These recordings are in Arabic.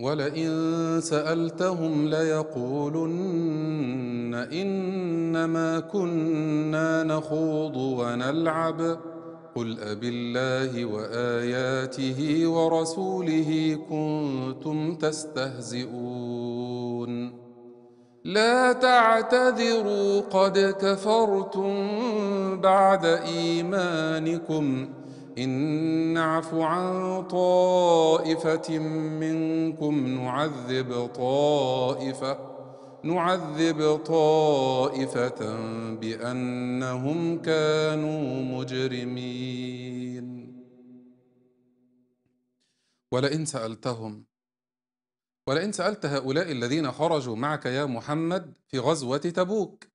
ولئن سالتهم ليقولن انما كنا نخوض ونلعب قل ابالله واياته ورسوله كنتم تستهزئون لا تعتذروا قد كفرتم بعد ايمانكم إن نعف عن طائفة منكم نعذب طائفة نعذب طائفة بأنهم كانوا مجرمين ولئن سألتهم ولئن سألت هؤلاء الذين خرجوا معك يا محمد في غزوة تبوك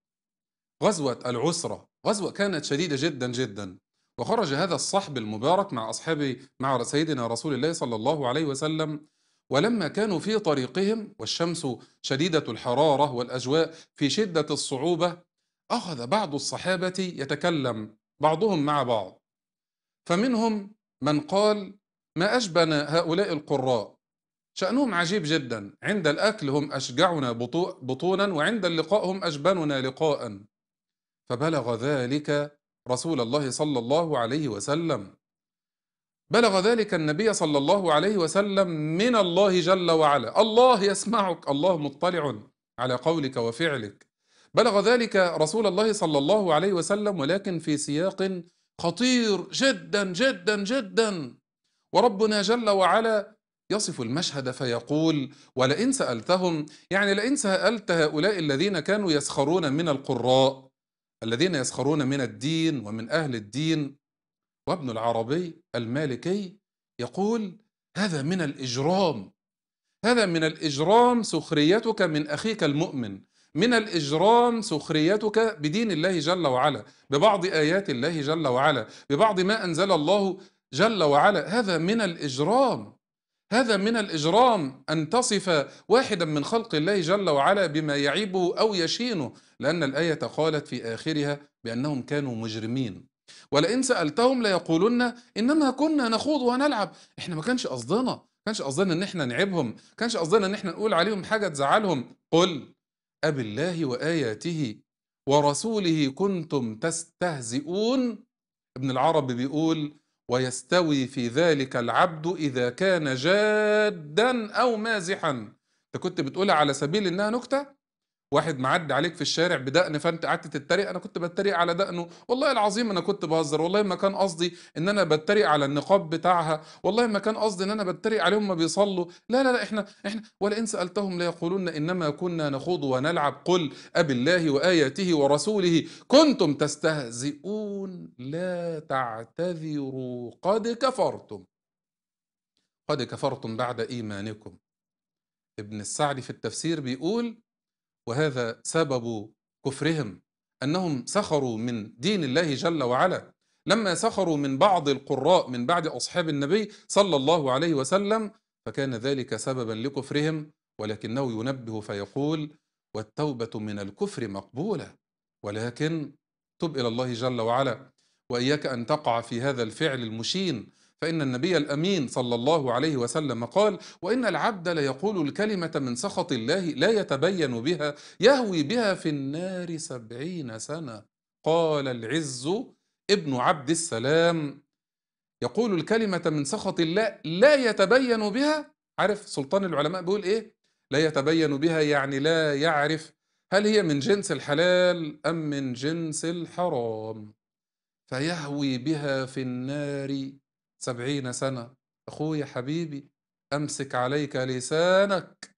غزوة العسرة غزوة كانت شديدة جدا جدا وخرج هذا الصحب المبارك مع أصحاب مع سيدنا رسول الله صلى الله عليه وسلم ولما كانوا في طريقهم والشمس شديدة الحرارة والأجواء في شدة الصعوبة أخذ بعض الصحابة يتكلم بعضهم مع بعض فمنهم من قال ما أجبن هؤلاء القراء شأنهم عجيب جدا عند الأكل هم أشجعنا بطونا وعند اللقاء هم أجبننا لقاء فبلغ ذلك رسول الله صلى الله عليه وسلم بلغ ذلك النبي صلى الله عليه وسلم من الله جل وعلا الله يسمعك الله مطلع على قولك وفعلك بلغ ذلك رسول الله صلى الله عليه وسلم ولكن في سياق خطير جدا جدا جدا وربنا جل وعلا يصف المشهد فيقول ولئن سألتهم يعني لئن سألت هؤلاء الذين كانوا يسخرون من القراء الذين يسخرون من الدين ومن أهل الدين وابن العربي المالكي يقول هذا من الإجرام هذا من الإجرام سخريتك من أخيك المؤمن من الإجرام سخريتك بدين الله جل وعلا ببعض آيات الله جل وعلا ببعض ما أنزل الله جل وعلا هذا من الإجرام هذا من الإجرام أن تصف واحدا من خلق الله جل وعلا بما يعيبه أو يشينه لأن الآية قالت في آخرها بأنهم كانوا مجرمين ولئن سألتهم ليقولن إنما كنا نخوض ونلعب إحنا ما كانش قصدنا ما كانش قصدنا إن إحنا نعيبهم ما كانش قصدنا إن إحنا نقول عليهم حاجة تزعلهم قل أب الله وآياته ورسوله كنتم تستهزئون ابن العرب بيقول ويستوي في ذلك العبد إذا كان جادا أو مازحا أنت كنت بتقولها على سبيل إنها نكتة واحد معدي عليك في الشارع بدقن فانت قعدت تتريق انا كنت بتريق على دقنه والله العظيم انا كنت بهزر والله ما كان قصدي ان انا بتريق على النقاب بتاعها والله ما كان قصدي ان انا بتريق عليهم ما بيصلوا لا لا لا احنا احنا ولئن سالتهم ليقولون انما كنا نخوض ونلعب قل اب الله واياته ورسوله كنتم تستهزئون لا تعتذروا قد كفرتم قد كفرتم بعد ايمانكم ابن السعدي في التفسير بيقول وهذا سبب كفرهم انهم سخروا من دين الله جل وعلا لما سخروا من بعض القراء من بعد اصحاب النبي صلى الله عليه وسلم فكان ذلك سببا لكفرهم ولكنه ينبه فيقول والتوبه من الكفر مقبوله ولكن تب الى الله جل وعلا واياك ان تقع في هذا الفعل المشين فإن النبي الأمين صلى الله عليه وسلم قال وإن العبد ليقول الكلمة من سخط الله لا يتبين بها يهوي بها في النار سبعين سنة قال العز ابن عبد السلام يقول الكلمة من سخط الله لا يتبين بها عارف سلطان العلماء بيقول إيه لا يتبين بها يعني لا يعرف هل هي من جنس الحلال أم من جنس الحرام فيهوي بها في النار سبعين سنة أخويا حبيبي أمسك عليك لسانك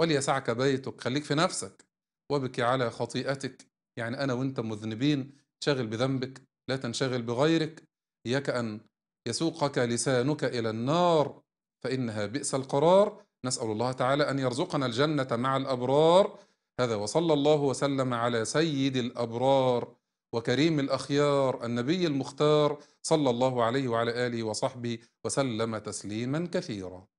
وليسعك بيتك خليك في نفسك وبكي على خطيئتك يعني أنا وأنت مذنبين شغل بذنبك لا تنشغل بغيرك إياك أن يسوقك لسانك إلى النار فإنها بئس القرار نسأل الله تعالى أن يرزقنا الجنة مع الأبرار هذا وصلى الله وسلم على سيد الأبرار وكريم الأخيار النبي المختار صلى الله عليه وعلى آله وصحبه وسلم تسليما كثيرا